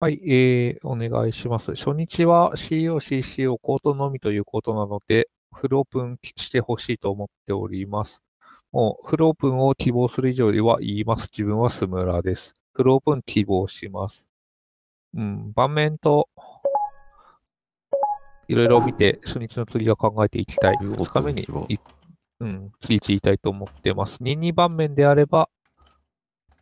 はい、えー、お願いします。初日は CO、CC をコートのみということなので、フルオープンしてほしいと思っております。もう、フルオープンを希望する以上では言います。自分はスムラです。フルオープン希望します。うん、盤面と、いろいろ見て、初日の次は考えていきたい。2日目に、うん、次り釣たいと思ってます。2、2番面であれば、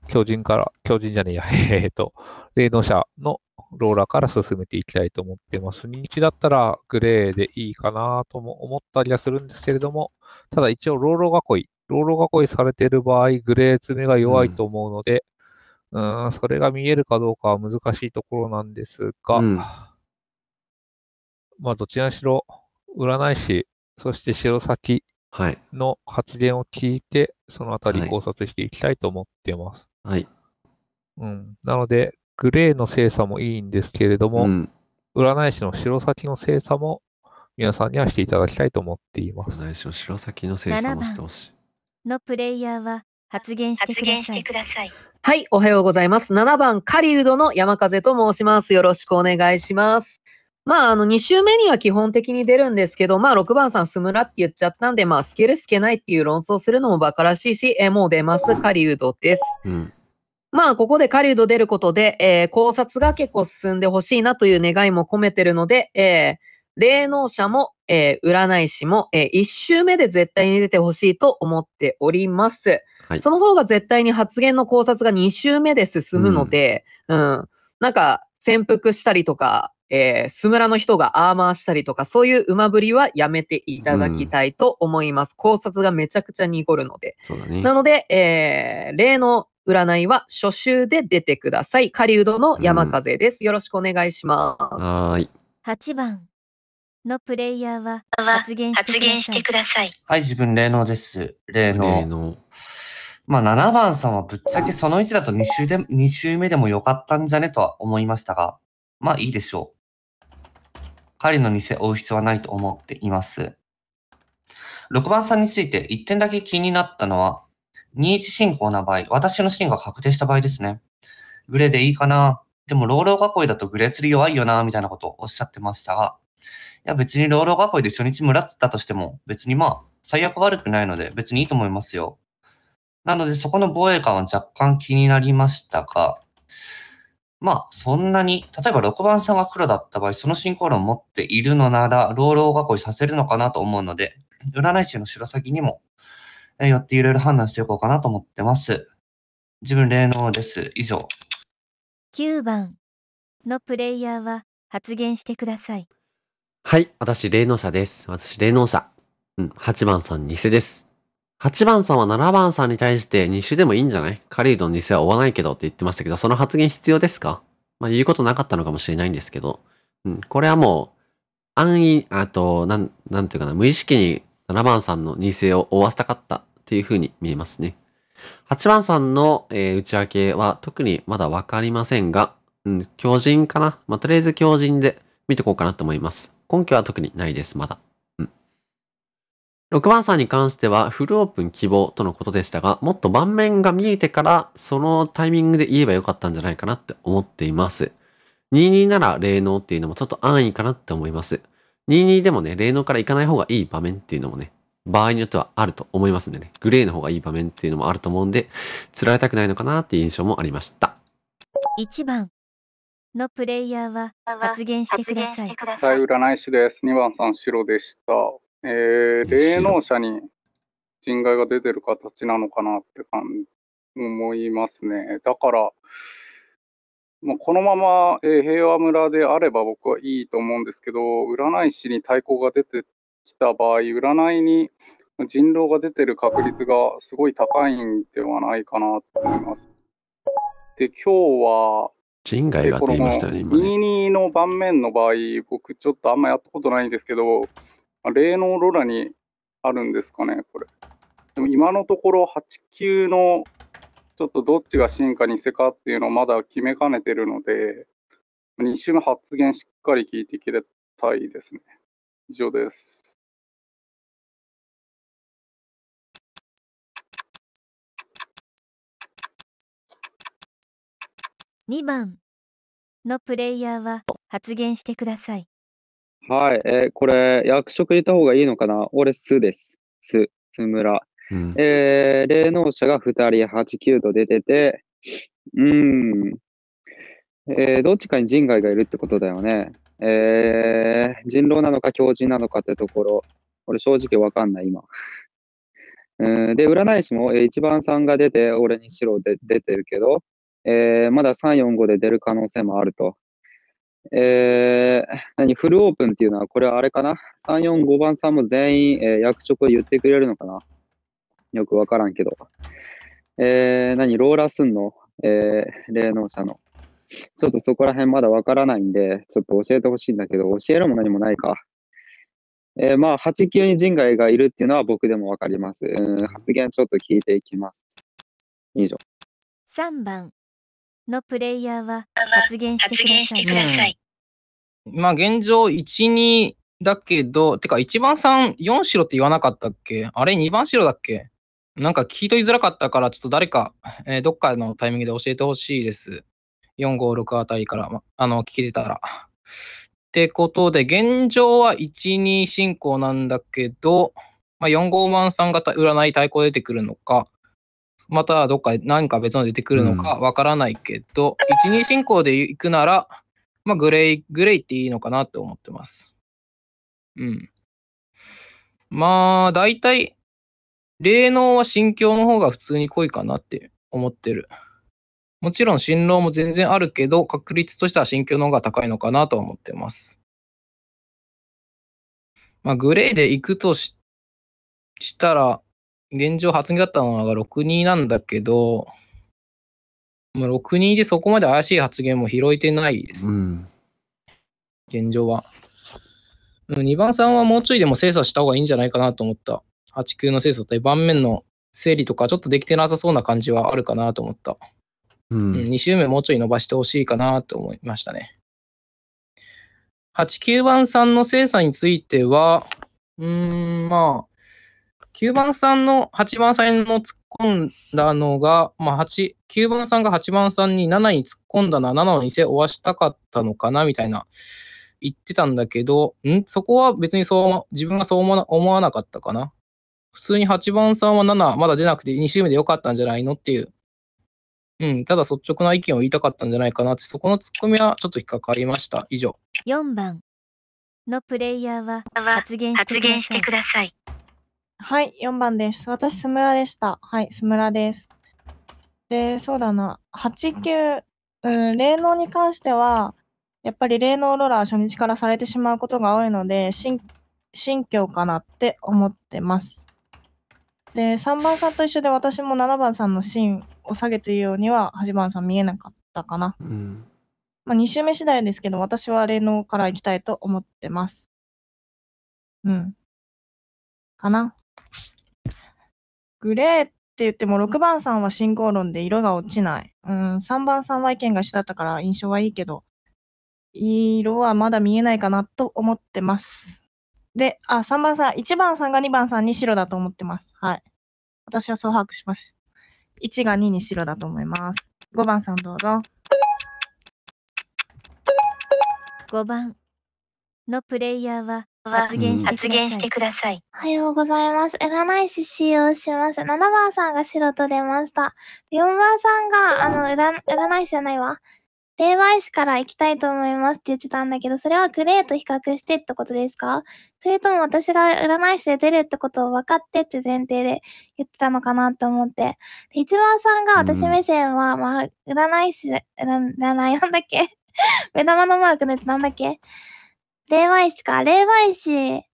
巨人から、巨人じゃねえや、えーと、性能車のローラーから進めていきたいと思ってます。21だったらグレーでいいかなとも思ったりはするんですけれども、ただ一応、ローロー囲い、ローロー囲いされている場合、グレー詰めが弱いと思うので、うん、ん、それが見えるかどうかは難しいところなんですが、うん、まあ、どちらにしろ、占い師、そして白先の発言を聞いて、そのあたり考察していきたいと思ってます。はい。うん、なので、グレーの精査もいいんですけれども、うん、占い師の白崎の精査も皆さんにはしていただきたいと思っています。占い師の白崎の精査もしてほしい。のプレイヤーは発言してください。はい、おはようございます。7番、カリウドの山風と申します。よろしくお願いします。まあ、あの、2週目には基本的に出るんですけど、まあ、6番さん、スムラって言っちゃったんで、まあ、スケルスケないっていう論争するのも馬鹿らしいし、え、もう出ます、カリウドです。うんまあ、ここで狩人出ることで、えー、考察が結構進んでほしいなという願いも込めてるので、えー、霊能者も、えー、占い師も、え1周目で絶対に出てほしいと思っております。はい、その方が絶対に発言の考察が2周目で進むので、うん、うん、なんか潜伏したりとか、えー、スムラの人がアーマーしたりとか、そういう馬ぶりはやめていただきたいと思います。うん、考察がめちゃくちゃ濁るので。ね、なので、えー、例の占いは初週で出てください。狩人の山風です、うん、よろしくお願いします。はい。8番のプレイヤーは発言してください。はい、自分霊能です。霊能。まあ、7番さんはぶっちゃけその位置だと2週で2週目でもよかったんじゃねとは思いましたが、まあいいでしょう。狩りの店追う必要はないと思っています。6番さんについて1点だけ気になったのは、二次進行な場合、私の進が確定した場合ですね。グレでいいかなでも、老老囲いだとグレ釣り弱いよなみたいなことをおっしゃってましたが、いや、別に老老囲いで初日村釣ったとしても、別にまあ、最悪悪くないので、別にいいと思いますよ。なので、そこの防衛感は若干気になりましたが、まあ、そんなに、例えば6番さんが黒だった場合、その進行論を持っているのなら、老老囲いさせるのかなと思うので、占い師の白鷺にもっていろいろ判断していこうかなと思ってます。自分霊能です。以上。9番のプレイヤーは発言してください。はい、私霊能者です。私霊能者。うん、8番さん偽です。8番さんは7番さんに対して2種でもいいんじゃないカリードの偽は追わないけどって言ってましたけど、その発言必要ですかまあ言うことなかったのかもしれないんですけど、うん、これはもう、安易、あと、なん、なんていうかな、無意識に7番さんの2世を追わせたかったっていう風に見えますね。8番さんの、えー、内訳は特にまだわかりませんが、うん、強人かなまあ、とりあえず強人で見てこうかなと思います。根拠は特にないです、まだ。うん。6番さんに関してはフルオープン希望とのことでしたが、もっと盤面が見えてから、そのタイミングで言えばよかったんじゃないかなって思っています。22なら霊能っていうのもちょっと安易かなって思います。22でもね、霊能から行かない方がいい場面っていうのもね、場合によってはあると思いますんでね、グレーの方がいい場面っていうのもあると思うんで、釣られたくないのかなっていう印象もありました。1番のプレイヤーは発言してください。はい、占い師です。2番さん、白でした。えー、霊能者に人外が出てる形なのかなって感思いますね。だから、まあ、このまま、えー、平和村であれば僕はいいと思うんですけど、占い師に対抗が出てきた場合、占いに人狼が出てる確率がすごい高いんではないかなと思います。で、今日は、人外がって言いましたよね、今22の盤面の場合、僕ちょっとあんまやったことないんですけど、霊能ロラにあるんですかね、これ。でも今のところ8 9のちょっとどっちが進化、偽かっていうのをまだ決めかねてるので、2週目発言しっかり聞いてきれたいですね。以上です。2番のプレイヤーは発言してください。はい、えー、これ、役職いた方がいいのかな俺、すです。す、すむら。うん、えー、霊能者が2人、89と出てて、うん、えー、どっちかに人外がいるってことだよね。えー、人狼なのか狂人なのかってところ、俺正直わかんない、今。うん、で、占い師も、えー、1番さんが出て、俺に白で出てるけど、えー、まだ3、4、5で出る可能性もあると。えー、何フルオープンっていうのは、これはあれかな ?3、4、5番さんも全員、えー、役職を言ってくれるのかなよくわからんけど。えー、何、ローラスンの、えー、霊能者の。ちょっとそこら辺まだわからないんで、ちょっと教えてほしいんだけど、教えるも何もないか。えー、まあ、8級に人外がいるっていうのは僕でもわかります。うん発言ちょっと聞いていきます。以上。3番のプレイヤーは発言してください。まあ、うん、まあ、現状1、2だけど、てか1番3、ん4白って言わなかったっけあれ2番白だっけなんか聞き取りづらかったから、ちょっと誰か、えー、どっかのタイミングで教えてほしいです。456あたりから、あの、聞けてたら。ってことで、現状は1、2進行なんだけど、まあ、4、5万さんが占い対抗出てくるのか、またどっか何か別の出てくるのかわからないけど、うん、1、2進行で行くなら、まあ、グレイ、グレイっていいのかなって思ってます。うん。まあ、大体、霊能は心境の方が普通に濃いかなって思ってる。もちろん心労も全然あるけど、確率としては心境の方が高いのかなと思ってます。まあ、グレーで行くとしたら、現状発言だったのが6-2なんだけど、まあ、6-2でそこまで怪しい発言も拾えてないです。うん、現状は。2番さんはもうちょいでも精査した方がいいんじゃないかなと思った。あ地球の清楚って盤面の整理とかちょっとできてなさそうな感じはあるかなと思った。うん、2周目もうちょい伸ばしてほしいかなと思いましたね。8、9番さんの精査については、うん、まあ、9番さんの8番さんの突っ込んだのが、まあ、9番さんが8番さんに7に突っ込んだな、7の偽をわしたかったのかな、みたいな言ってたんだけど、んそこは別にそう、自分がそう思わなかったかな。普通に8番さんは7、まだ出なくて2周目でよかったんじゃないのっていう、うん、ただ率直な意見を言いたかったんじゃないかなって、そこのツッコミはちょっと引っかかりました。以上。4番のプレイヤーは発言してください。はい、4番です。私、スムラでした。はい、スムラです。で、そうだな、8、9、うん、霊能に関しては、やっぱり霊能ローラー初日からされてしまうことが多いので、新、新教かなって思ってます。で3番さんと一緒で私も7番さんの芯を下げているようには8番さん見えなかったかな、うん、まあ、2周目次第ですけど私は霊能から行きたいと思ってますうんかなグレーって言っても6番さんは進行論で色が落ちない、うん、3番さんは意見が一緒だったから印象はいいけど色はまだ見えないかなと思ってますであ3番さん1番さんが2番さんに白だと思ってますはい。私はそう把握します。1が2に白だと思います。5番さんどうぞ。5番のプレイヤーは発言してください。おはようございます。占い師使用します。7番さんが白と出ました。4番さんが、あの、占い師じゃないわ。霊媒師から行きたいと思いますって言ってたんだけど、それはグレーと比較してってことですかそれとも私が占い師で出るってことを分かってって前提で言ってたのかなと思って。で、一番さんが私目線は、まあ、占い師、占いなんだっけ 目玉のマークのやつなんだっけ霊媒師か。霊媒師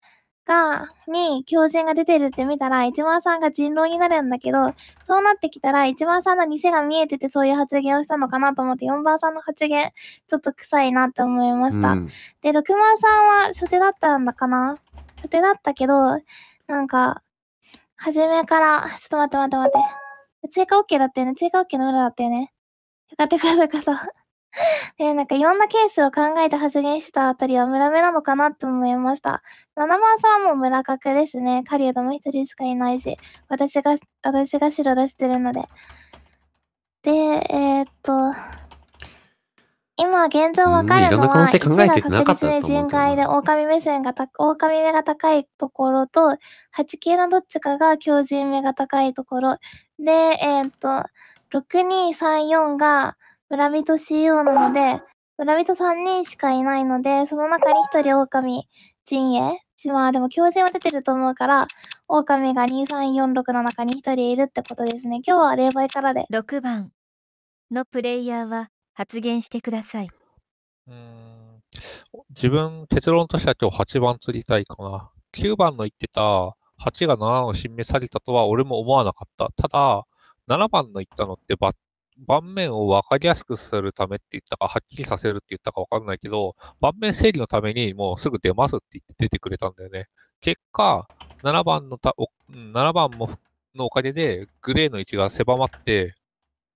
が、に狂人が出てるって見たら、一番さんが人狼になるんだけど、そうなってきたら、一番さんの偽が見えててそういう発言をしたのかなと思って、4番さんの発言、ちょっと臭いなって思いました。うん、で、6番さんは初手だったんだかな初手だったけど、なんか、初めから、ちょっと待って待って待って。追加 OK だったよね。追加 OK の裏だったよね。よかったよかったよかった。で、なんかいろんなケースを考えて発言してたあたりは村目なのかなって思いました。七番さんはもう村角ですね。狩人も一人しかいないし、私が、私が白出してるので。で、えー、っと、今現状わかるのは、一確実に人外で狼目線がた、狼目が高いところと、8級のどっちかが狂人目が高いところ。で、えー、っと、6234が、村人 CO なので、村人3人しかいないので、その中に1人狼陣営まあでも狂人は出てると思うから、狼が2 3 4 6の中に1人いるってことですね。今日は霊媒からで。6番のプレイヤーは発言してください。うん自分、結論としては今日8番釣りたいかな。9番の言ってた8が7の示されたとは俺も思わなかった。ただ、7番の言ったのってバッ盤面を分かりやすくするためって言ったか、はっきりさせるって言ったか分かんないけど、盤面整理のためにもうすぐ出ますって言って出てくれたんだよね。結果、7番のた、7番ものおかげで、グレーの位置が狭まって、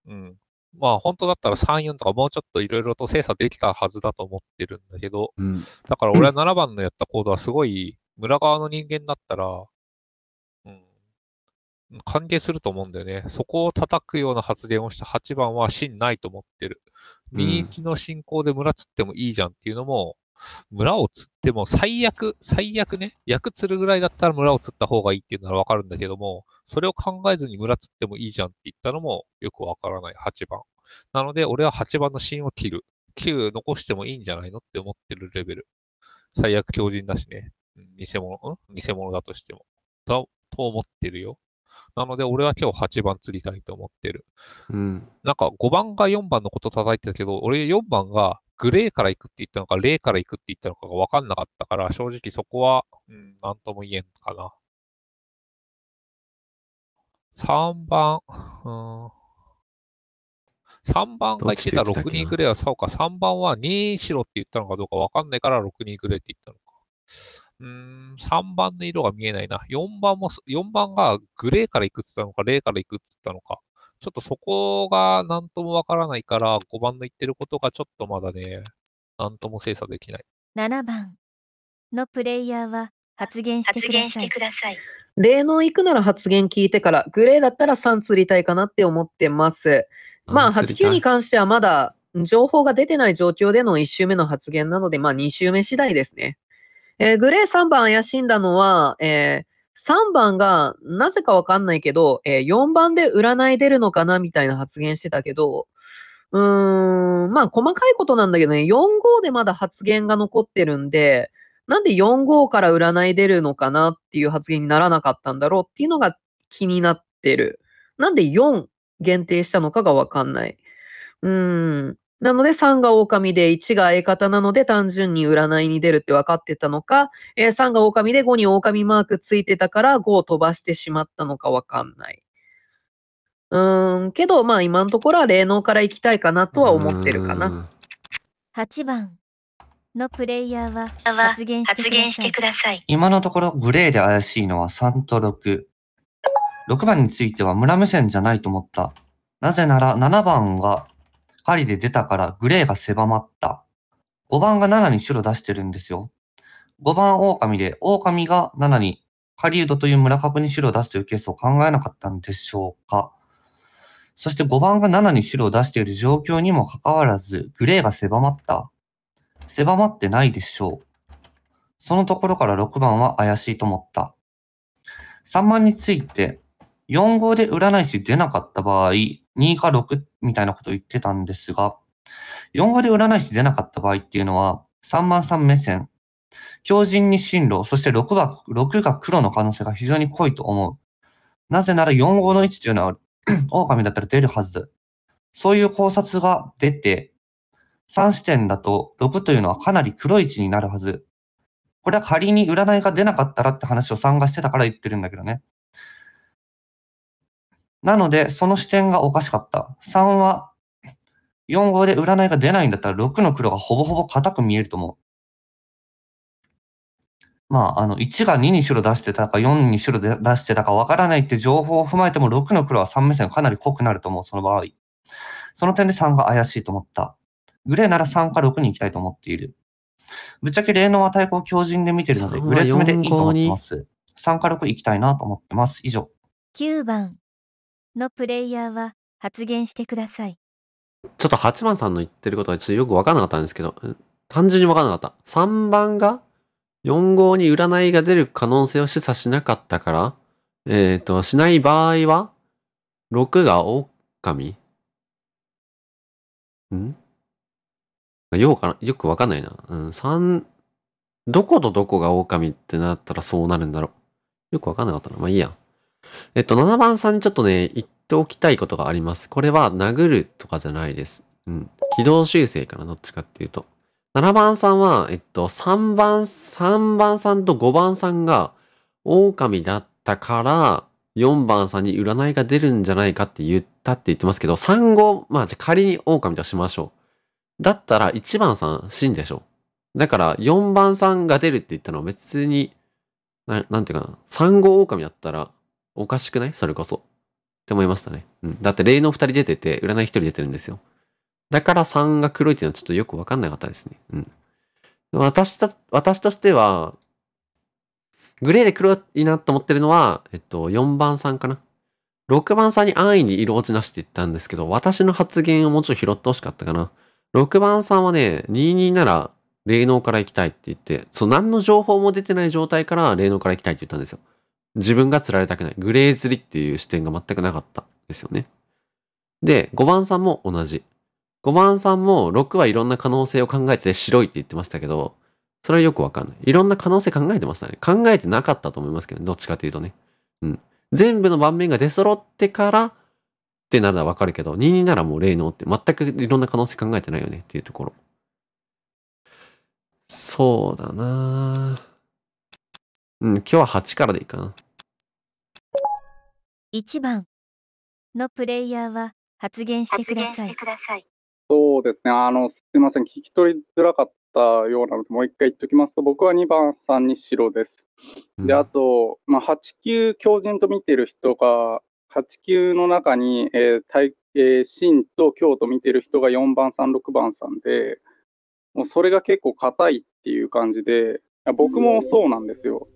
うん。まあ、本当だったら3、4とかもうちょっといろいろと精査できたはずだと思ってるんだけど、うん、だから俺は7番のやったコードはすごい、村側の人間だったら、歓迎すると思うんだよね。そこを叩くような発言をした8番は芯ないと思ってる。民利の進行で村釣ってもいいじゃんっていうのも、村を釣っても最悪、最悪ね、役釣るぐらいだったら村を釣った方がいいっていうのはわかるんだけども、それを考えずに村釣ってもいいじゃんって言ったのもよくわからない8番。なので、俺は8番の芯を切る。9残してもいいんじゃないのって思ってるレベル。最悪強人だしね。偽物、ん偽物だとしても。だ、と思ってるよ。なので、俺は今日8番釣りたいと思ってる。うん、なんか5番が4番のこと叩いてたけど、俺4番がグレーから行くって言ったのか、レーから行くって言ったのかが分かんなかったから、正直そこは、うん、なんとも言えんかな。3番、うん。3番が言ってた6人グレーは、そうか、3番は2白って言ったのかどうか分かんないから6人グレーって言ったのか。うん、3番の色が見えないな。4番も、4番がグレーからいくつったのか、0からいくつったのか。ちょっとそこが何ともわからないから、5番の言ってることがちょっとまだね、何とも精査できない。7番のプレイヤーは発言してください。ください。霊能行くなら発言聞いてから、グレーだったら3釣りたいかなって思ってます。まあ、89に関してはまだ情報が出てない状況での1周目の発言なので、まあ、2周目次第ですね。えー、グレー3番怪しんだのは、えー、3番がなぜかわかんないけど、えー、4番で占い出るのかなみたいな発言してたけど、うーん、まあ細かいことなんだけどね、4号でまだ発言が残ってるんで、なんで4号から占い出るのかなっていう発言にならなかったんだろうっていうのが気になってる。なんで4限定したのかがわかんない。うーん。なので3が狼で1が相方なので単純に占いに出るって分かってたのか、えー、3が狼で5に狼マークついてたから5を飛ばしてしまったのか分かんない。うーん、けどまあ今のところは霊能から行きたいかなとは思ってるかな。8番のプレイヤーは発言してください。今のところグレーで怪しいのは3と6。6番については村目線じゃないと思った。なぜなら7番が狩りで出たからグレーが狭まった。5番が7に白出してるんですよ。5番狼で、狼が7に狩人という村株に白を出すというケースを考えなかったんでしょうか。そして5番が7に白を出している状況にもかかわらず、グレーが狭まった狭まってないでしょう。そのところから6番は怪しいと思った。3番について、4号で占い師出なかった場合、2か6みたいなことを言ってたんですが、4号で占い師出なかった場合っていうのは、3万3目線、強靭に進路、そして 6, が黒の可能性が非常に濃いと思う。なぜなら4号の位置というのは、狼だったら出るはず。そういう考察が出て、3視点だと6というのはかなり黒い位置になるはず。これは仮に占いが出なかったらって話を参がしてたから言ってるんだけどね。なので、その視点がおかしかった。3は、4号で占いが出ないんだったら、6の黒がほぼほぼ硬く見えると思う。まあ、あの、1が2に白出してたか、4に白で出してたかわからないって情報を踏まえても、6の黒は3目線かなり濃くなると思う、その場合。その点で3が怪しいと思った。グレーなら3か6に行きたいと思っている。ぶっちゃけ霊能は対抗強靭で見てるので、グレー詰めでいいと思ってます。3か6行きたいなと思ってます。以上。9番。のプレイヤーは発言してください。ちょっと8番さんの言ってることはちょっとよく分かんなかったんですけど、単純に分かんなかった。3番が4号に占いが出る可能性を示唆しなかったから、えっ、ー、と、しない場合は、6が狼んようかな、よくわかんないな。うん、3、どことどこが狼ってなったらそうなるんだろう。よくわかんなかったな。まあいいや。えっと、7番さんにちょっとね、言っておきたいことがあります。これは殴るとかじゃないです。うん。軌道修正かな、どっちかっていうと。7番さんは、えっと、3番、3番さんと5番さんが狼だったから、4番さんに占いが出るんじゃないかって言ったって言ってますけど、3号、まあじゃ仮に狼としましょう。だったら1番さん死んでしょ。だから4番さんが出るって言ったのは別に、ななんていうかな、3号狼だったらおかしくないそれこそ。って思いましたね。うん。だって霊能2人出てて、占い1人出てるんですよ。だから3が黒いっていうのはちょっとよくわかんなかったですね。うん。私た、私としては、グレーで黒いなと思ってるのは、えっと、4番さんかな。6番さんに安易に色落ちなしって言ったんですけど、私の発言をもうちょと拾ってほしかったかな。6番さんはね、22なら霊能から行きたいって言って、そう、何の情報も出てない状態から霊能から行きたいって言ったんですよ。自分が釣られたくない。グレー釣りっていう視点が全くなかったですよね。で、5番さんも同じ。5番さんも6はいろんな可能性を考えて白いって言ってましたけど、それはよくわかんない。いろんな可能性考えてましたね。考えてなかったと思いますけど、ね、どっちかというとね。うん。全部の盤面が出揃ってからってならわかるけど、22ならもう霊能って全くいろんな可能性考えてないよねっていうところ。そうだなうん、今日は8からでいいかな。1番のプレイヤーは発言してください。そうですね、あのすみません、聞き取りづらかったようなので、もう一回言っておきますと、僕は2番さんに白です。で、あと、まあ、8級強人と見てる人が、8級の中に、えー体えー、真と強と見てる人が4番さん、6番さんで、もうそれが結構硬いっていう感じで、僕もそうなんですよ。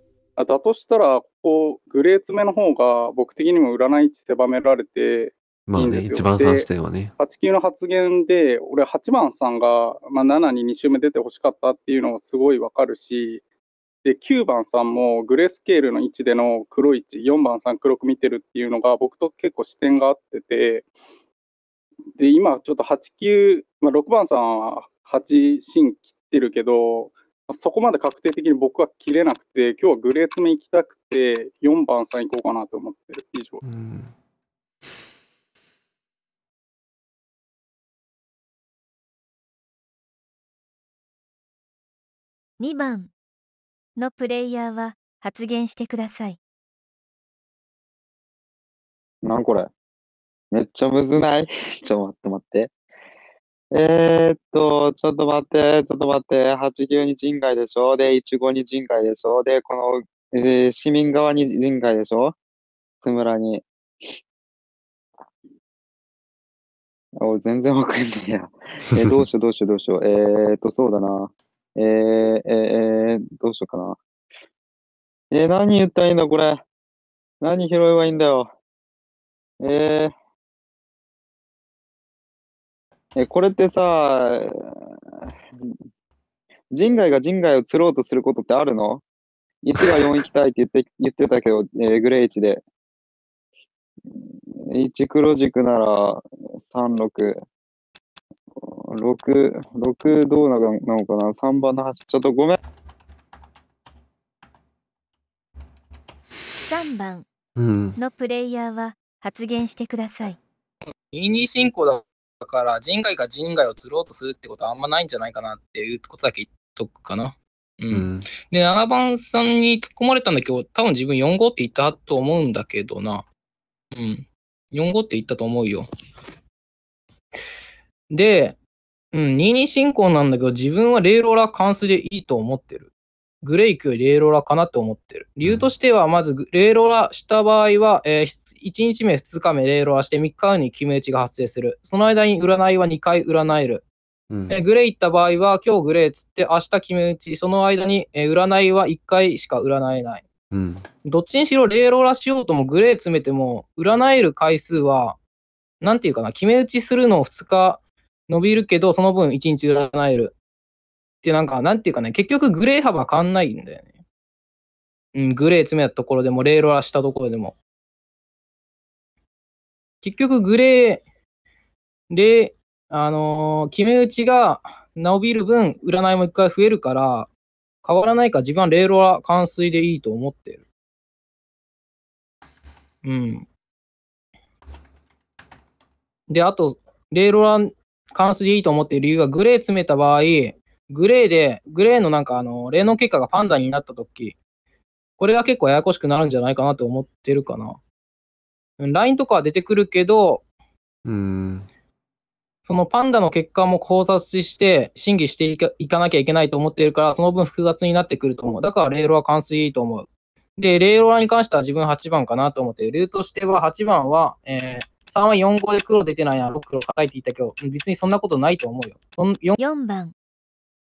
だとしたら、ここ、グレー詰めの方が、僕的にも占い値狭められてまあね、一番3視点はね。8級の発言で、俺、8番さんが、まあ、7に2周目出てほしかったっていうのもすごいわかるし、で、9番さんもグレースケールの位置での黒い位置、4番さん黒く見てるっていうのが、僕と結構視点が合ってて、で、今ちょっと8、9、まあ、6番さんは8芯切ってるけど、そこまで確定的に僕は切れなくて、今日はグレートめ行きたくて、4番さん行こうかなと思ってる、以上。うん2番のプレイヤーは発言してください。なんこれめっちゃむずない ちょ、待って待って。えー、っと、ちょっと待って、ちょっと待って、8級に人外でしょで、1号に人外でしょで、この、えー、市民側に人外でしょ津村に。お、全然わかんないや。えー、どうしよう、どうしよう、どうしよう。えー、っと、そうだな。えー、えー、どうしようかな。えー、何言ったらいいんだ、これ。何拾えばいいんだよ。えー、え、これってさ、人外が人外を釣ろうとすることってあるの ?1 が4行きたいって言って 言ってたけど、えー、グレーチで。1黒軸なら36。6、6どうなのかな ?3 番の端。ちょっとごめん。3番のプレイヤーは発言してください。22進行だ。だから人外が人外を釣ろうとするってことはあんまないんじゃないかなっていうことだけ言っとくかな。うん、うん、で、7番さんに突っ込まれたんだけど、多分自分4号って言ったと思うんだけどな。うん。4号って言ったと思うよ。で、うん、22進行なんだけど、自分はレイローラー関数でいいと思ってる。グレイクよりレイローラーかなと思ってる。理由としては、まず、レイローラーした場合は、えー、1日目、2日目、レイロアして、3日後に決め打ちが発生する。その間に占いは2回占える。うん、グレー行った場合は、今日グレーつって、明日決め打ち、その間に、え占いは1回しか占えない。うん、どっちにしろ、レイローラしようともグレー詰めても、占える回数は、なんていうかな、決め打ちするのを2日伸びるけど、その分1日占える。ってなんか、なんていうかね、結局グレー幅変わんないんだよね。うん、グレー詰めたところでも、レイローラしたところでも。結局グレーで、あのー、決め打ちが伸びる分、占いも一回増えるから、変わらないか、自分はレールは完遂でいいと思ってる。うん。で、あと、レールは関数でいいと思っている理由は、グレー詰めた場合、グレーで、グレーのなんか、あの、霊能結果がパンダになったとき、これが結構ややこしくなるんじゃないかなと思ってるかな。LINE とかは出てくるけど、うん、そのパンダの結果も考察して、審議していかなきゃいけないと思っているから、その分複雑になってくると思う。だから、レールは完遂いいと思う。で、レールはに関しては自分8番かなと思って、ルーとしては8番は、えー、3は4、5で黒出てないな、6黒叩いていたけど、別にそんなことないと思うよ。4, 4番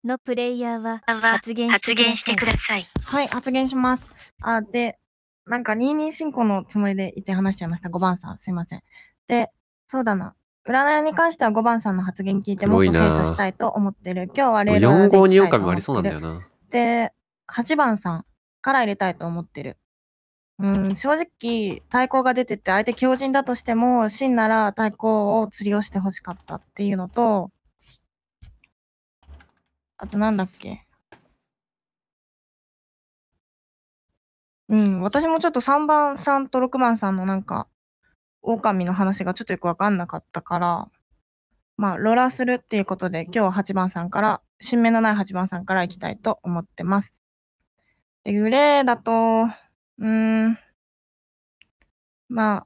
のプレイヤーは発言してください。はい、発言します。あで、なんか二人進行のつもりでいて話しちゃいました。5番さん、すいません。で、そうだな。占いに関しては5番さんの発言聞いてもっと精査したいと思ってる。今日はレーダー4号にもありそうなんだよな。で、8番さんから入れたいと思ってる。うん、正直、対抗が出てて、相手強人だとしても、真なら対抗を釣りをしてほしかったっていうのと、あとなんだっけうん、私もちょっと3番さんと6番さんのなんか、狼の話がちょっとよくわかんなかったから、まあ、ローラーするっていうことで、今日は8番さんから、新芽のない8番さんからいきたいと思ってます。で、グレーだと、うーん、まあ、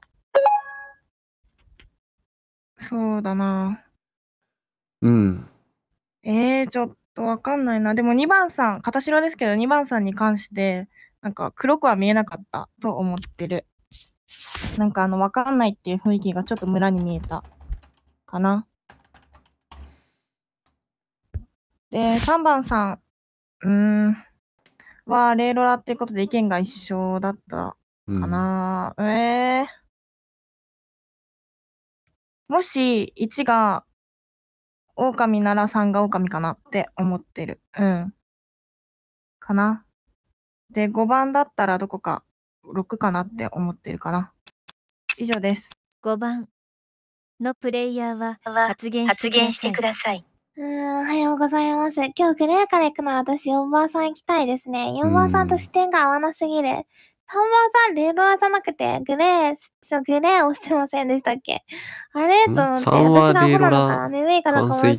そうだな。うん。えー、ちょっとわかんないな。でも2番さん、片白ですけど、2番さんに関して、なんか黒くは見えなかったと思ってる。なんかあの、わかんないっていう雰囲気がちょっと村に見えたかな。で、3番さん、うん、は、レイロラっていうことで意見が一緒だったかな。うん、えー、もし、1が、狼なら3が狼かなって思ってる。うん。かな。で、5番だったらどこか6かなって思ってるかな。以上です。5番のプレイヤーは発言してください。ださい。うーん、おはようございます。今日グレーから行くのは私4番さん行きたいですね。4番さんと視点が合わなすぎる。3番さんレーローじゃなくて、グレー、そう、グレー押してませんでしたっけあれと思って、3私はデロラ、眠いかな。かもしれ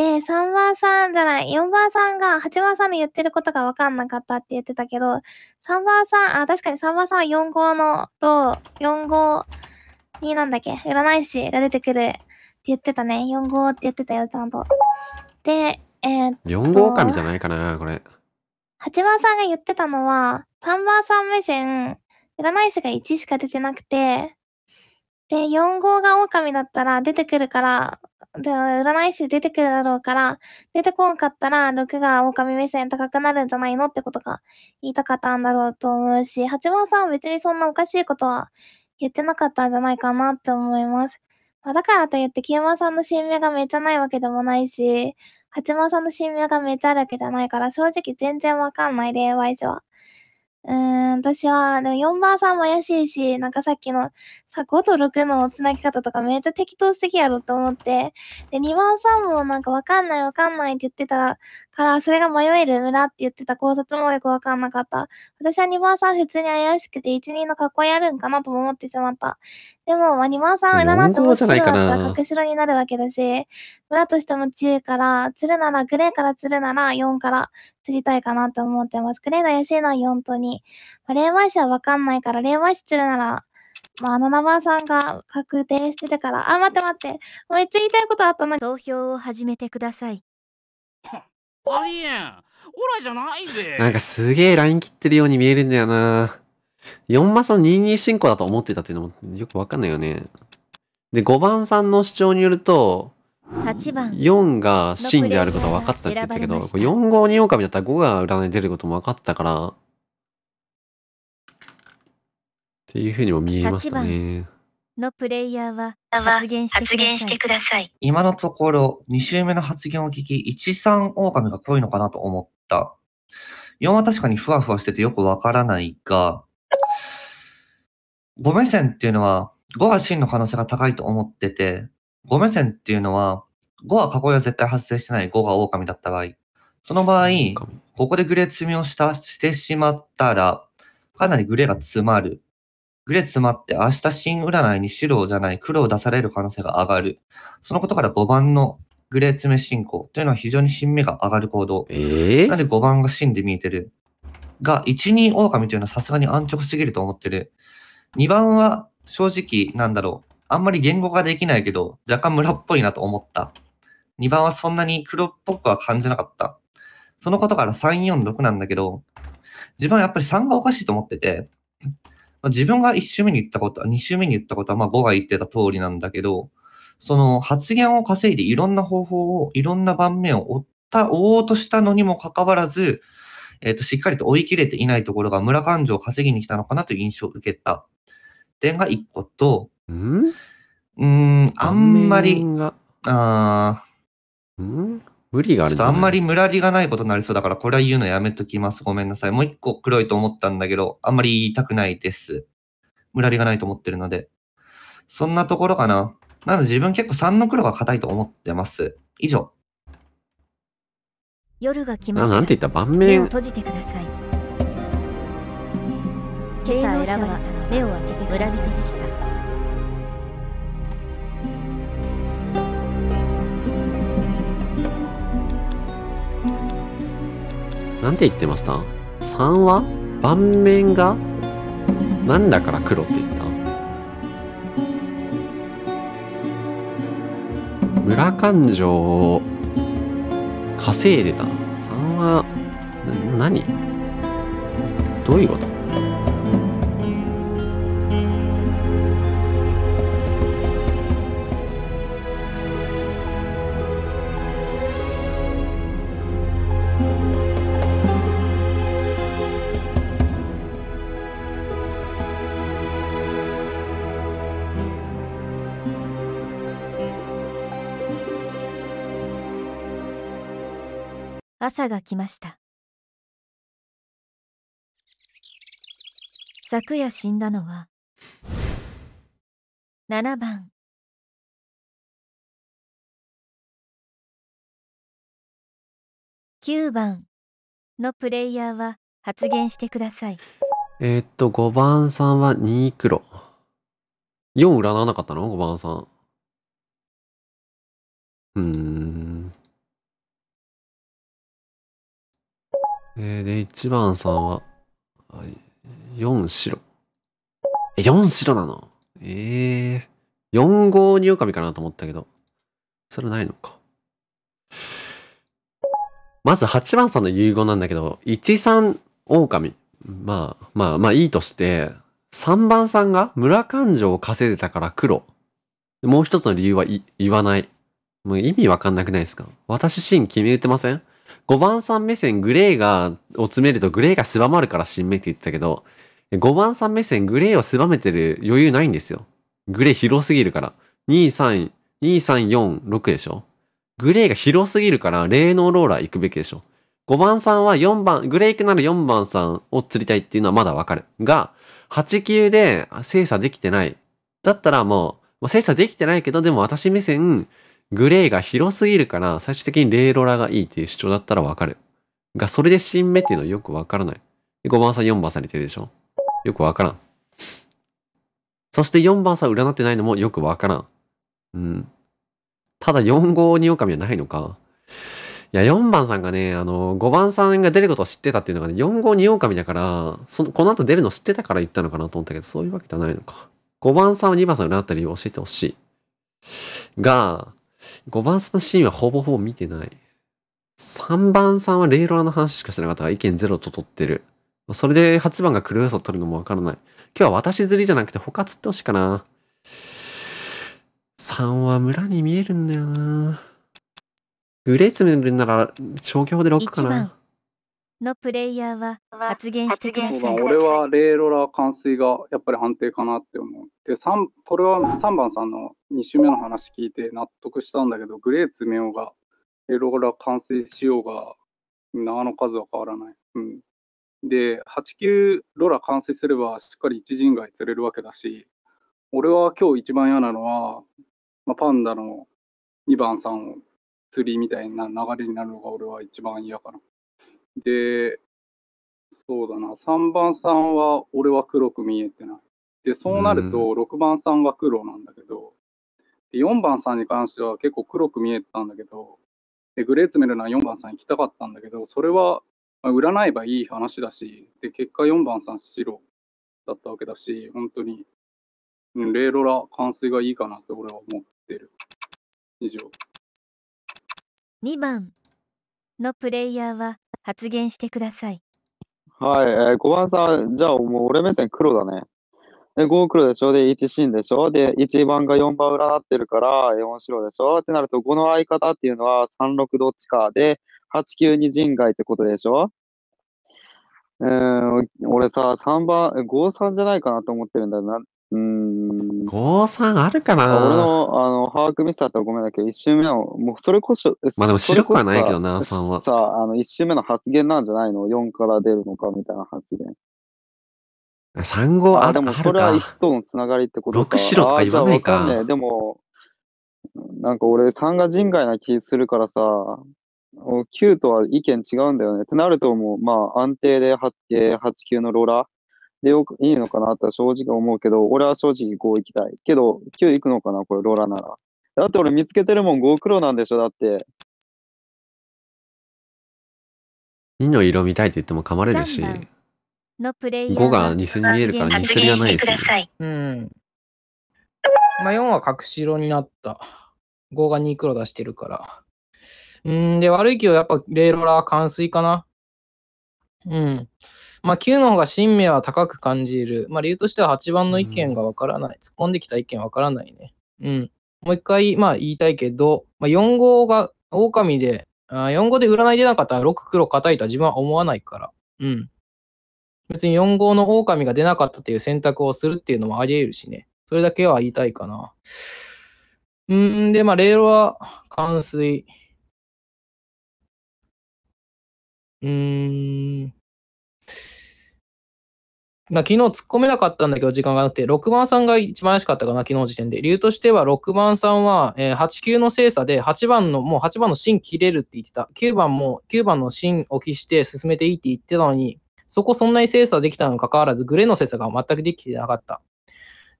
で、3番さんじゃない、4番さんが、8番さんの言ってることが分かんなかったって言ってたけど、3番さん、あ、確かに3番さんは4号のロー、4号になんだっけ、占い師が出てくるって言ってたね。4号って言ってたよ、ちゃんと。で、えー、4号神じゃないかな、これ。8番さんが言ってたのは、3番さん目線、占い師が1しか出てなくて、で、4号が狼だったら出てくるから、で占い師出てくるだろうから、出てこんかったら6が狼目線高くなるんじゃないのってことが言いたかったんだろうと思うし、8番さんは別にそんなおかしいことは言ってなかったんじゃないかなって思います。まあ、だからといって9番さんの新名がめっちゃないわけでもないし、八番さんの新名がめっちゃあるわけじゃないから、正直全然わかんない、例外上は。うーん、私は、でも4番さんも怪しいし、なんかさっきのさ、5と6のつなぎ方とかめっちゃ適当すぎやろって思って、で、2番3もなんかわかんないわかんないって言ってたから、それが迷える村って言ってた考察もよくわかんなかった。私は2番3普通に怪しくて、1、2の格好やるんかなと思ってしまった。でも、まあ、2番3占ってもってた。ら隠しろになるわけだし、村としても強いから、釣るなら、グレーから釣るなら4から釣りたいかなと思ってます。グレーの怪しいのは4と2。まあ、霊媒師はわかんないから、霊媒師釣るなら、まあ、あ7番さんが確定してたから、あ、待って待って。めっちゃ言いたいことあったのに。投票を始めてください。ありえん。オラじゃないぜ。なんかすげえライン切ってるように見えるんだよな。4番さん22進行だと思ってたっていうのもよくわかんないよね。で、5番さんの主張によると、番4が真であることは分かってたって言ったけど、4号に狼だったら5が占い出ることも分かったから、っていうふうにも見えますね。のプレイヤーは発言してください。今のところ、2周目の発言を聞き、13狼が濃いのかなと思った。4は確かにふわふわしててよくわからないが、5目線っていうのは、5が真の可能性が高いと思ってて、5目線っていうのは、5は過去は絶対発生してない5が狼だった場合、その場合、ここでグレー積みをしたしてしまったら、かなりグレーが詰まる。グレー詰まって明日新占いに白じゃない黒を出される可能性が上がる。そのことから5番のグレー詰め進行というのは非常に新芽が上がる行動。えー、なんで5番が真で見えてる。が、1、2狼というのはさすがに安直すぎると思ってる。2番は正直なんだろう。あんまり言語化できないけど、若干村っぽいなと思った。2番はそんなに黒っぽくは感じなかった。そのことから3、4、6なんだけど、自分はやっぱり3がおかしいと思ってて、まあ、自分が1週目に言ったこと、2週目に言ったことは、まあ、僕が言ってた通りなんだけど、その発言を稼いでいろんな方法を、いろんな盤面を追った、追おうとしたのにもかかわらず、えっ、ー、と、しっかりと追い切れていないところが村勘定を稼ぎに来たのかなという印象を受けた点が1個と、んうん、あんまり、あー、ん無理があるんあんまりムラリがないことになりそうだから、これは言うのやめときます。ごめんなさい。もう一個黒いと思ったんだけど、あんまり言いたくないです。ムラリがないと思ってるので。そんなところかな。なので自分結構3の黒が硬いと思ってます。以上。夜が来ました。なんて言った盤面。閉じてください。今朝選ばれたのは目を開けて村人でした。なんて言ってました ?3 は盤面がなんだから黒って言った村勘定を稼いでた。3は、な、何どういうこと朝が来ました昨夜死んだのは7番9番のプレイヤーは発言してくださいえー、っと5番さんは2黒4占わなかったの5番さんうーんえー、で、1番さんは、4白。え、4白なのええー、4号に狼かなと思ったけど、それないのか。まず8番さんの遺言なんだけど、13狼。まあ、まあ、まあいいとして、3番さんが村勘定を稼いでたから黒。もう一つの理由は言わない。もう意味わかんなくないですか私シーン決め打てません5番さん目線グレーが、を詰めるとグレーが狭まるから新目って言ってたけど、5番さん目線グレーを狭めてる余裕ないんですよ。グレー広すぎるから。2、3、2、3、4、6でしょグレーが広すぎるから霊能ローラー行くべきでしょ。5番さんは4番、グレー行くなら4番さんを釣りたいっていうのはまだわかる。が、8級で精査できてない。だったらもう、精査できてないけど、でも私目線、グレーが広すぎるから、最終的にレイロラがいいっていう主張だったらわかる。が、それで新目っていうのはよくわからない。5番さん、4番さんに似てるでしょよくわからん。そして4番さん占ってないのもよくわからん。うん。ただ4号に狼はないのか。いや、4番さんがね、あの、5番さんが出ることを知ってたっていうのがね、4号に狼だから、その、この後出るの知ってたから言ったのかなと思ったけど、そういうわけじゃないのか。5番さんは2番さん占った理由を教えてほしい。が、5番さんのシーンはほぼほぼ見てない。3番さんはレイロラの話しかしてなかったから意見ゼロと取ってる。それで8番がクルーソ取るのもわからない。今日は私釣りじゃなくて他釣ってほしいかな。3は村に見えるんだよな。グレーツメルなら商業で6かな。のプレイヤーは発言してきました俺はレイロラ冠水がやっぱり判定かなって思う。で、これは3番さんの2周目の話聞いて納得したんだけど、グレー詰めようが、レイロラ冠水しようが、長の数は変わらない。うん、で、8、9ロラ完水すればしっかり一陣街釣れるわけだし、俺は今日一番嫌なのは、まあ、パンダの2番、3を釣りみたいな流れになるのが俺は一番嫌かな。で、そうだな、3番さんは俺は黒く見えてない。で、そうなると6番さんが黒なんだけど、で4番さんに関しては結構黒く見えてたんだけど、でグレー詰めるのは4番さん行きたかったんだけど、それはまらなばいい話だし、で結果4番さん白だったわけだし、本当に、うん、レイロラ完遂がいいかなって俺は思ってる。以上。2番のプレイヤーは発言してください。はい、えー、5番さん、じゃあもう俺目線黒だね。で、5黒でしょで、1芯でしょで、1番が4番占ってるから、4白でしょってなると、5の相方っていうのは3、6どっちかで、8、9に人外ってことでしょうん、俺さ、3番、5、3じゃないかなと思ってるんだよな。5、3あるかな俺の、あの、把握ミスだったらごめんだけど、1周目の、もうそれこそ、まあでも白くはないけどな、3は。さあ、あの、一周目の発言なんじゃないの四から出るのかみたいな発言。3、5あるあでもそれは一とのつながりってことか。6白とか言わないか。かでも、なんか俺3が人外な気するからさ、9とは意見違うんだよね。ってなるともう、まあ安定で8、8のローラー。でよく、いいのかなと正直思うけど、俺は正直5行きたい。けど、9行くのかなこれ、ローラなら。だって俺見つけてるもん5黒なんでしょだって。2の色見たいって言っても噛まれるし、5が2線に見えるから2じゃないです、ね。うん。まあ4は隠し色になった。5が2黒出してるから。うん、で、悪いけどやっぱレイロラー完水かな。うん。まあ、9の方が新名は高く感じる。まあ、理由としては8番の意見がわからない。うん、突っ込んできた意見わからないね。うん。もう一回、まあ、言いたいけど、まあ、4号が狼で、あ4号で占い出なかったら6黒硬いとは自分は思わないから。うん。別に4号の狼が出なかったという選択をするっていうのもあり得るしね。それだけは言いたいかな。うんで、まあ、レールは冠水。うーん。まあ、昨日突っ込めなかったんだけど時間がなくて、6番さんが一番怪しかったかな、昨日時点で。理由としては、6番さんは、8級の精査で、8番の、もう8番の芯切れるって言ってた。9番も、9番の芯をきして進めていいって言ってたのに、そこそんなに精査できたのかかわらず、グレーの精査が全くできてなかった。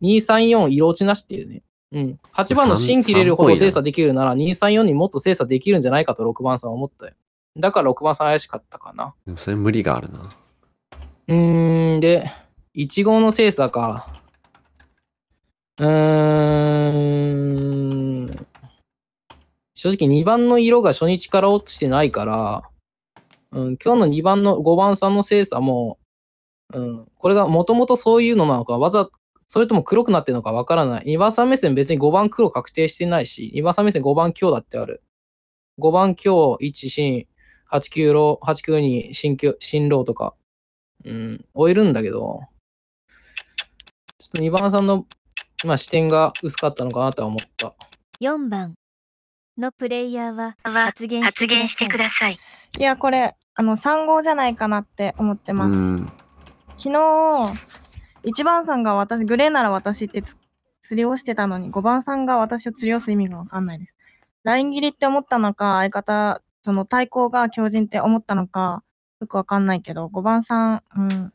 234色落ちなしっていうね。うん。8番の芯切れるほど精査できるなら、234にもっと精査できるんじゃないかと6番さんは思ったよ。だから6番さん怪しかったかな。でもそれ無理があるな。うーん、で、1号の精査か。うーん。正直2番の色が初日から落ちてないから、うん、今日の2番の5番さんの精査も、うん、これがもともとそういうのなのか、わざ、それとも黒くなってるのかわからない。2番さん目線別に5番黒確定してないし、2番さん目線5番強だってある。5番強、1、新、8、9、ロ、8、9、2、新、新ロとか、うん、終えるんだけど、ょっと2番さんの、まあ、視点が薄かったのかなとは思った。4番のプレイヤーは発言してください。いや、これ、あの、3号じゃないかなって思ってます。昨日、1番さんが私、グレーなら私って釣りをしてたのに、5番さんが私を釣りをす意味がわかんないです。ライン切りって思ったのか、相方、その対抗が強靭って思ったのか、よくわかんないけど、5番さん、うん、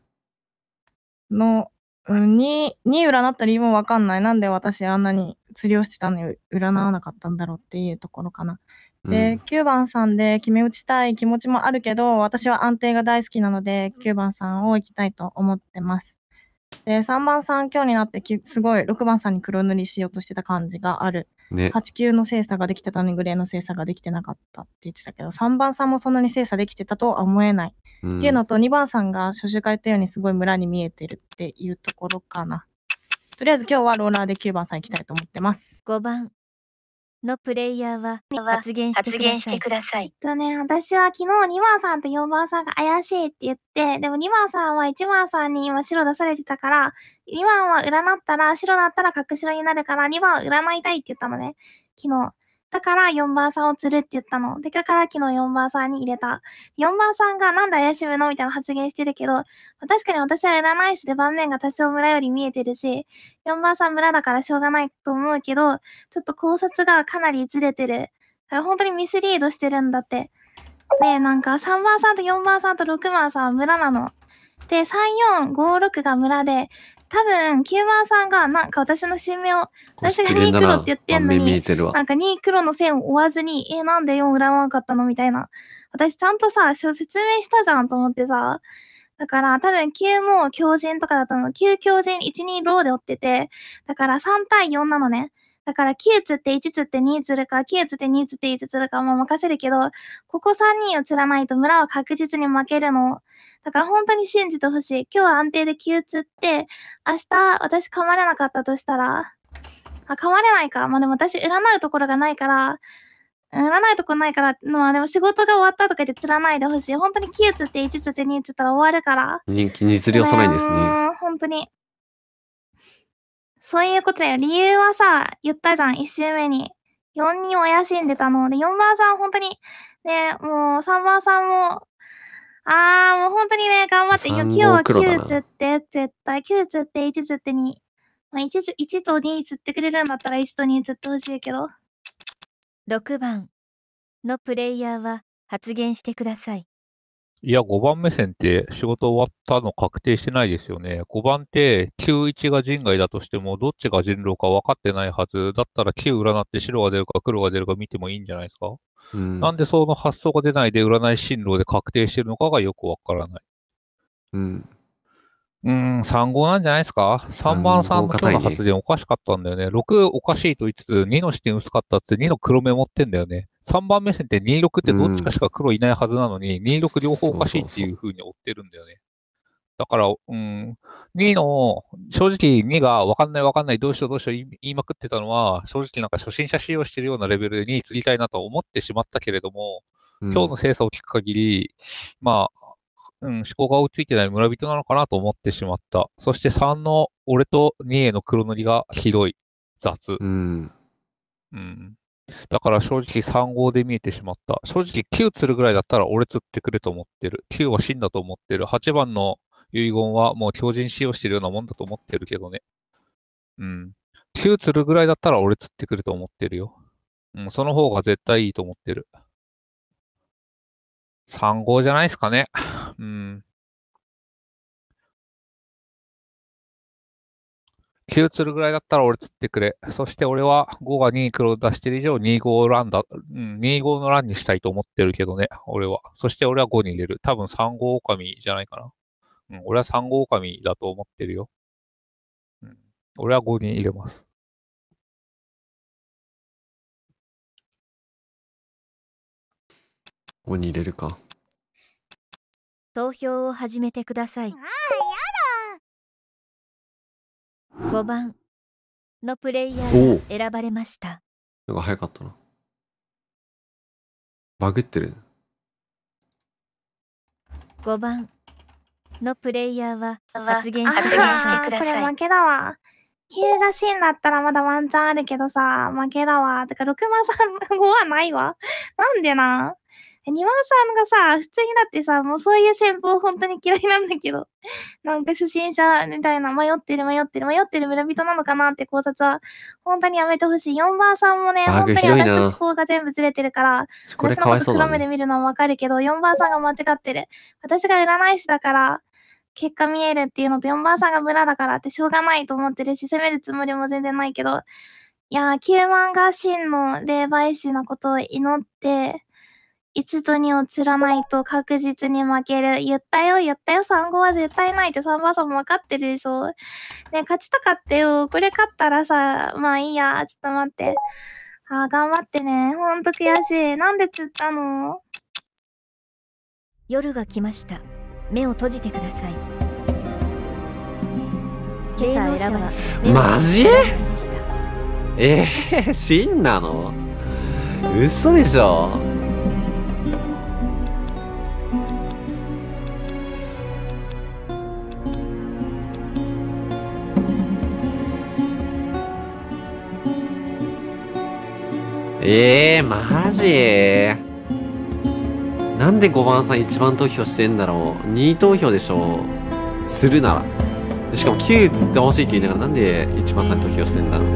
のうん、に、に占った理由もわかんない。なんで私あんなに釣りをしてたのに占わなかったんだろうっていうところかな。で、うん、9番さんで決め打ちたい気持ちもあるけど、私は安定が大好きなので、9番さんを行きたいと思ってます。で3番さん今日になってすごい6番さんに黒塗りしようとしてた感じがある、ね、8級の精査ができてたのにグレーの精査ができてなかったって言ってたけど3番さんもそんなに精査できてたとは思えない、うん、っていうのと2番さんが初週から言ったようにすごい村に見えてるっていうところかなとりあえず今日はローラーで9番さん行きたいと思ってます5番のプレイヤーは発言してください。だね、私は昨日2番さんと4番さんが怪しいって言って、でも2番さんは1番さんに今白出されてたから、2番は占ったら、白だったら隠白になるから、2番を占いたいって言ったのね、昨日。だから4番さんを釣るって言ったの。で、だから昨日4番さんに入れた。4番さんがなんで怪しむのみたいな発言してるけど、確かに私は占い師で盤面が多少村より見えてるし、4番さん村だからしょうがないと思うけど、ちょっと考察がかなりずれてる。本当にミスリードしてるんだって。で、なんか3番さんと4番さんと6番さんは村なの。で、3、4、5、6が村で、多分、キューマさんが、なんか私の新名を、私が2黒って言ってんのに、なんか2黒の線を追わずに、え、なんで4恨わなかったのみたいな。私ちゃんとさ、説明したじゃんと思ってさ、だから多分9も強人とかだと思う。9強人1、2ローで追ってて、だから3対4なのね。だから、キー釣って1釣って2釣るか、キー釣って2釣って1釣るかも任せるけど、ここ3人を釣らないと村は確実に負けるの。だから本当に信じてほしい。今日は安定でー釣って、明日私噛まれなかったとしたら、あ、噛まれないか。まあでも私占うところがないから、占うとこないから、まあでも仕事が終わったとか言って釣らないでほしい。本当にー釣って1釣って2釣ったら終わるから。人気に釣りをさないんですね。本当に。そういうことだよ。理由はさ、言ったじゃん、1周目に。4人を怪しんでたので、4番さん本当に、ね、もう3番さんも、あー、もう本当にね、頑張って、今日は9つって、絶対、9つって、1つって2。まあ、1, 1と2釣ってくれるんだったら1と2釣ってほしいけど。6番のプレイヤーは発言してください。いや、5番目線って仕事終わったの確定してないですよね。5番って、91が人外だとしても、どっちが人狼か分かってないはず。だったら9占って白が出るか黒が出るか見てもいいんじゃないですか、うん、なんでその発想が出ないで占い進路で確定してるのかがよく分からない。うん。うん、3号なんじゃないですか ?3 番さんのの発言おかしかったんだよね。6おかしいと言いつつ、2の視点薄かったって2の黒目持ってんだよね。3番目線って26ってどっちかしか黒いないはずなのに、うん、26両方おかしいっていうふうに追ってるんだよね。だから、うん、2の、正直2が分かんない分かんないどうしようどうしよう言いまくってたのは、正直なんか初心者使用してるようなレベルに釣りたいなと思ってしまったけれども、うん、今日の精査を聞く限り、まあ、うん、思考が追いついてない村人なのかなと思ってしまった。そして3の俺と2への黒塗りがひどい。雑。うん。うん。だから正直3号で見えてしまった。正直9釣るぐらいだったら俺釣ってくれと思ってる。9は死んだと思ってる。8番の遺言はもう強靭使用してるようなもんだと思ってるけどね。うん。9釣るぐらいだったら俺釣ってくると思ってるよ。うん、その方が絶対いいと思ってる。3号じゃないですかね。うん。気釣るぐらいだったら俺釣ってくれ。そして俺は5が2黒出してる以上25ランだ、うん、2のランにしたいと思ってるけどね、俺は。そして俺は5に入れる。多分3号狼じゃないかな。うん、俺は3号狼だと思ってるよ。うん、俺は5に入れます。5に入れるか。投票を始めてください。5番のプレイヤーが選ばれましたなんか早かったなバグってる5番のプレイヤーは発言してください。これ負けだわ。9が死んだったらまだワンチャンあるけどさ、負けだわ。てか6番さん5 はないわ。なんでな。ニワンさんがさ、普通になってさ、もうそういう戦法本当に嫌いなんだけど、なんか初心者みたいな迷ってる迷ってる迷ってる村人なのかなって考察は、本当にやめてほしい。4番さんもね、本当に私と思考が全部ずれてるから、これかわいそうだ、ね。黒目で見るのはわかるけど、4番さんが間違ってる。私が占い師だから、結果見えるっていうのと4番さんが村だからってしょうがないと思ってるし、責めるつもりも全然ないけど、いやー、9万が真の霊媒師のことを祈って、一度に映らないと確実に負ける。言ったよ、言ったよ、三号は絶対ないって三番さんも分かってるでしょ。ね、勝ちたかったよ。これ勝ったらさ、まあいいや、ちょっと待って。あ、頑張ってね。ほんと悔しい。なんで釣ったの夜が来ました。目を閉じてください。今朝選ばマジえー、んなの嘘でしょええー、マジなんで5番さん1番投票してんだろう ?2 投票でしょするなら。しかも9つってほしいって言いながらなんで1番さん投票してんだろう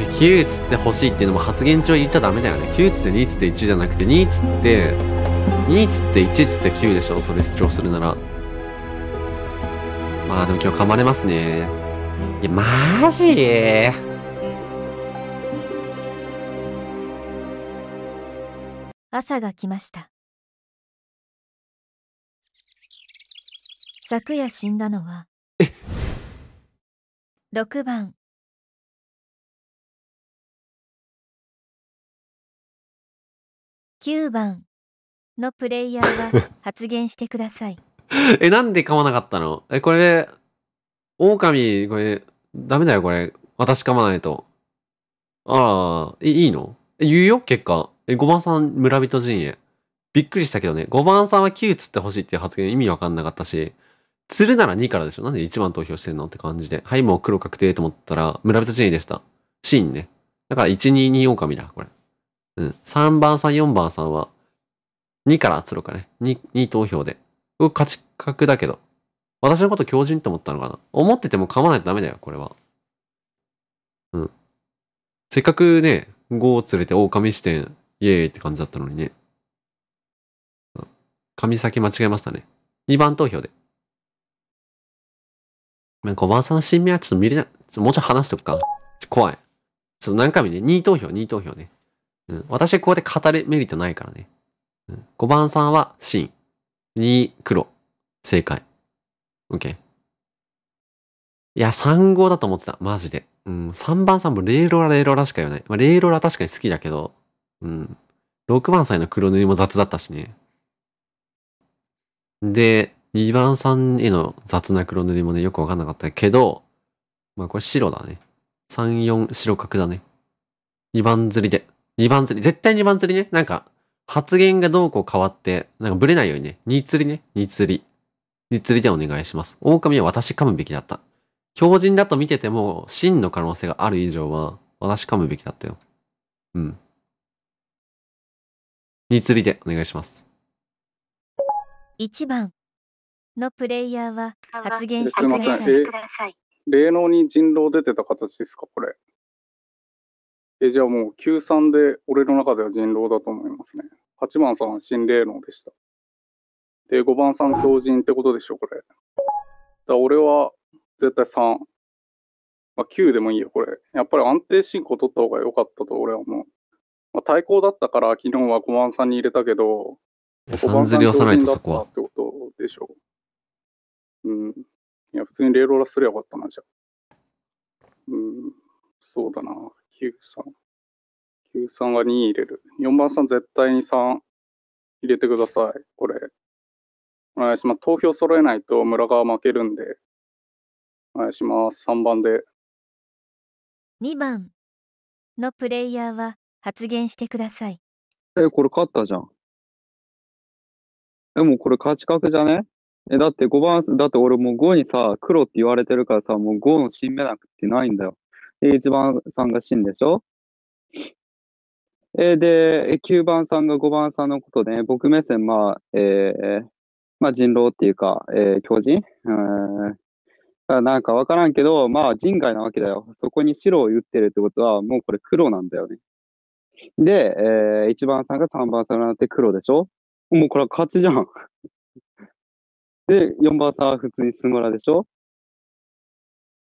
9つってほしいっていうのも発言中言っちゃダメだよね。9つって2つって1じゃなくて2つって、2つって1つって9でしょそれ主張するなら。まあでも今日噛まれますね。いや、マジ朝が来ました昨夜死んだのは6番9番のプレイヤーが発言してください えなんで噛まなかったのえこれ狼これダメだよこれ私噛まないとああいいの言うよ結果え、5番さん、村人陣営。びっくりしたけどね、5番さんは9つってほしいっていう発言意味わかんなかったし、釣るなら2からでしょなんで1番投票してんのって感じで。はい、もう黒確定と思ったら、村人陣営でした。シーンね。だから1、2、2狼だ、これ。うん。3番さん、4番さんは、2から釣ろうかね。2、2投票で。う、勝ち格だけど。私のこと強靭って思ったのかな思ってても噛まないとダメだよ、これは。うん。せっかくね、5を連れて狼視点イエーイって感じだったのにね。紙先間違えましたね。2番投票で。なんかおばあさんの新名はちょっと見れな、ちょっともうちょい話しとくか。怖い。ちょっと何回もね、2位投票、2位投票ね。うん。私はこうやって語るメリットないからね。うん。5番さんは真。2位黒。正解。OK。いや、3号だと思ってた。マジで。うん。3番さんもレイロラレイロラしか言わない。まあ、レイロラ確かに好きだけど、うん。6番歳の黒塗りも雑だったしね。で、2番さんへの雑な黒塗りもね、よくわかんなかったけど、まあこれ白だね。3、4、白角だね。2番釣りで。2番釣り。絶対2番釣りね。なんか、発言がどうこう変わって、なんかブレないようにね。2釣りね。2釣り。2釣りでお願いします。狼は私噛むべきだった。狂人だと見てても、真の可能性がある以上は、私噛むべきだったよ。うん。につりでお願いします。1番のプレイヤーは発言してください。霊能に人狼出てた形ですか、これ。え、じゃあもう93で俺の中では人狼だと思いますね。8番さん、新霊能でした。で、5番さん、狂人ってことでしょ、これ。だ俺は絶対3。まあ、9でもいいよ、これ。やっぱり安定進行取った方が良かったと俺は思う。まあ、対抗だったから、昨日は5番さんに入れたけど、3ずり押さないとそこは。ってことでしょう。うん。いや、普通にレイローラすりゃよかったな、じゃうん。そうだな。93。93は2入れる。4番さん絶対に3入れてください。これ。お願いします。投票揃えないと村が負けるんで。お願いします。3番で。2番のプレイヤーは発言してください。え、これ勝ったじゃん。でもこれ勝ち確じゃねえ、だって5番、だって俺もう5にさ、黒って言われてるからさ、もう5の新目なくってないんだよ。で、1番さんが新でしょえで、9番さんが5番さんのことで、ね、僕目線、まあ、えー、まあ人狼っていうか、えー、狂人うん。なんかわからんけど、まあ人外なわけだよ。そこに白を打ってるってことは、もうこれ黒なんだよね。で、えー、1番さんが3番さんになって黒でしょもうこれは勝ちじゃん。で、4番さんは普通にスムラでしょ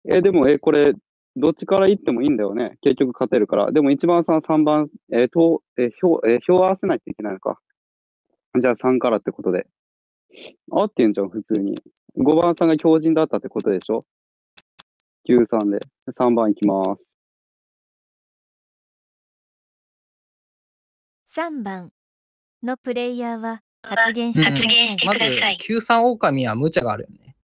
えー、でも、えー、これ、どっちから行ってもいいんだよね。結局勝てるから。でも1番さん、3番、えー、と、えー、表、えー、表合わせないといけないのか。じゃあ3からってことで。合ってんじゃん、普通に。5番さんが強人だったってことでしょ ?93 で。3番いきます。3番のプレイヤーは発言して発言してください。まず、9狼は無茶があるよね。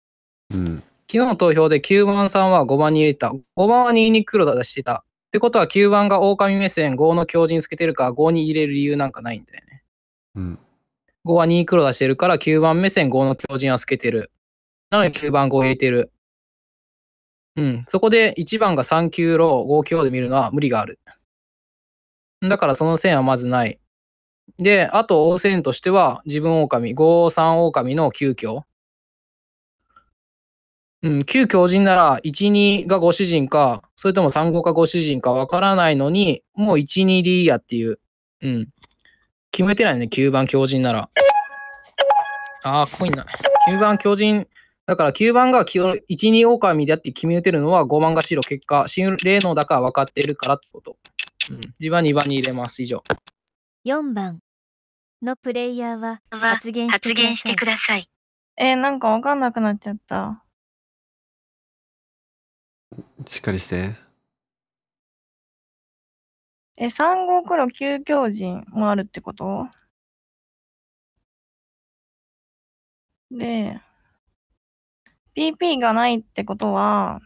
うん。昨日の投票で9番さんは5番に入れた。5番は2に黒だしてた。ってことは9番が狼目線、5の強靭つけてるから5に入れる理由なんかないんだよね。うん。5は2黒出してるから9番目線5の強靭はつけてる。なので9番5入れてる。うん。そこで1番が3 9、ロー、5強で見るのは無理がある。だからその線はまずない。で、あと、応戦としては、自分狼、五三狼の9強。うん、旧強人なら、1、2がご主人か、それとも3、5かご主人かわからないのに、もう1、2でいいやっていう。うん。決めてないね、9番強人なら。ああ、コいな九9番強人、だから9番が1、2狼であって決めてるのは5番が白、結果、新霊能だから分かってるからってこと。うん。自分は2番に入れます、以上。4番。のプレイヤーは発言してください。えー、なんかわかんなくなっちゃった。しっかりして。え、三号黒九狂人もあるってことで、PP がないってことは、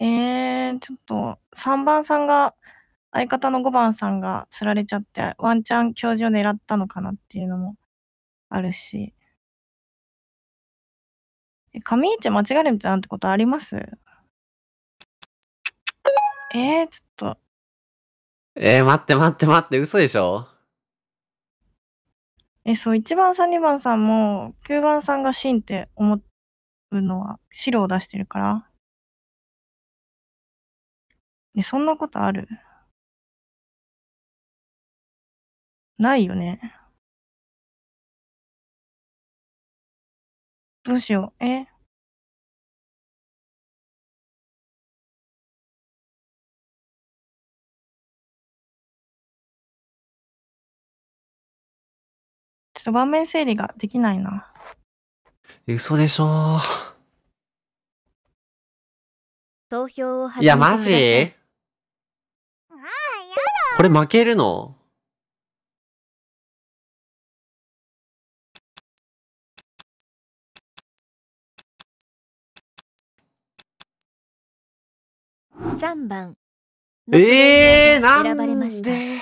えー、ちょっと、3番さんが、相方の5番さんが釣られちゃって、ワンチャン教授を狙ったのかなっていうのもあるし。え、上市間違えるみたいなんてことありますえー、ちょっと。えー、待って待って待って、嘘でしょえ、そう、1番さん、2番さんも、9番さんがシって思うのは、資料を出してるから。え、そんなことあるないよね。どうしよう。えちょっと場面整理ができないな。嘘でしょ投票を始めてくださいや、マジこれ負けるの番ええー、なんで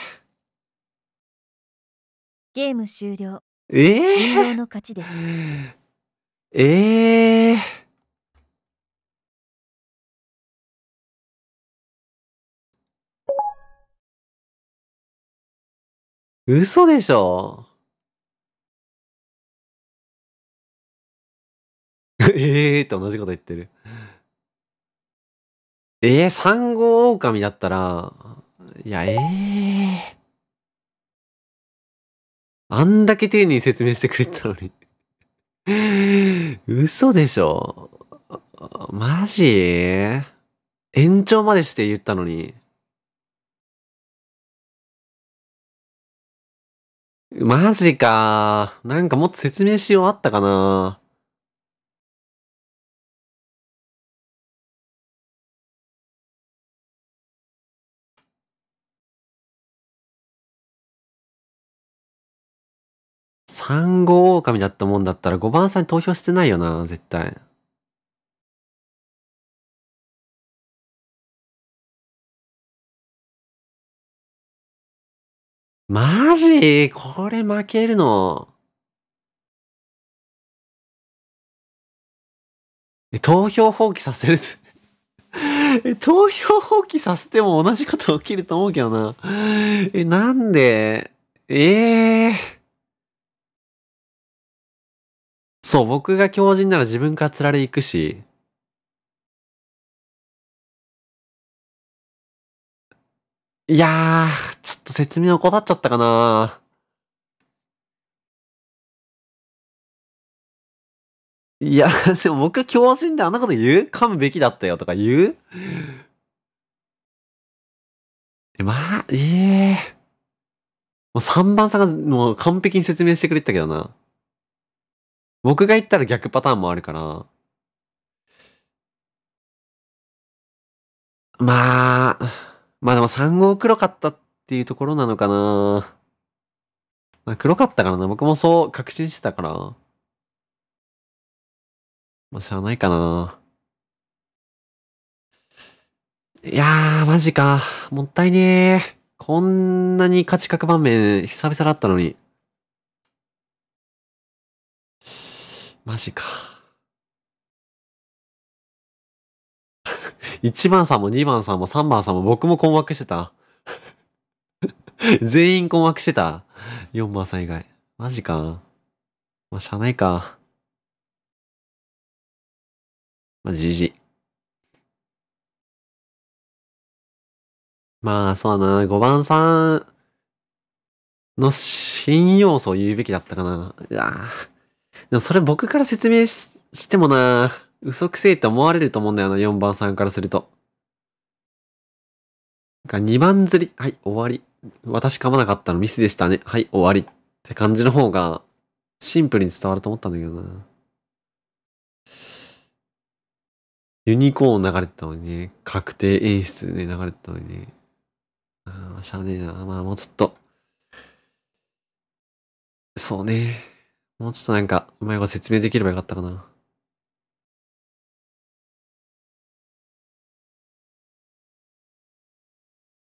ゲーム終了ええー、の勝ちですええー嘘でしょ ええって同じこと言ってる。ええー、三号狼だったら、いや、ええー、あんだけ丁寧に説明してくれたのに 嘘でしょマジ延長までして言ったのに。マジか。なんかもっと説明しようあったかな。3号狼だったもんだったら5番さんに投票してないよな、絶対。マジこれ負けるのえ、投票放棄させる え、投票放棄させても同じこと起きると思うけどな。え、なんでええー、そう、僕が狂人なら自分から釣られ行くし。いやー。ちょっと説明怠っちゃったかないや、でも僕強靭であんなこと言う噛むべきだったよとか言うえ、まあ、ええー、もう3番さんがもう完璧に説明してくれてたけどな。僕が言ったら逆パターンもあるから。まあ、まあでも3号黒かったっていうところなのかな。まあ、黒かったからな。僕もそう確信してたから。まあ、しゃあないかな。いやー、マジか。もったいねー。こんなに勝ち確場面、久々だったのに。マジか。1 番さんも2番さんも3番さんも僕も困惑してた。全員困惑してた ?4 番さん以外。マジか。まあ、しゃあないか。まあ、じじ。まあ、そうだな。5番さんの新要素を言うべきだったかな。いやでもそれ僕から説明してもな、嘘くせえって思われると思うんだよな、4番さんからすると。が2番釣り。はい、終わり。私噛まなかったのミスでしたね。はい、終わりって感じの方が、シンプルに伝わると思ったんだけどな。ユニコーン流れてたのにね、確定演出で、ね、流れてたのにね。ああ、しゃあねえな。まあもうちょっと。そうね。もうちょっとなんか、うまいこと説明できればよかったかな。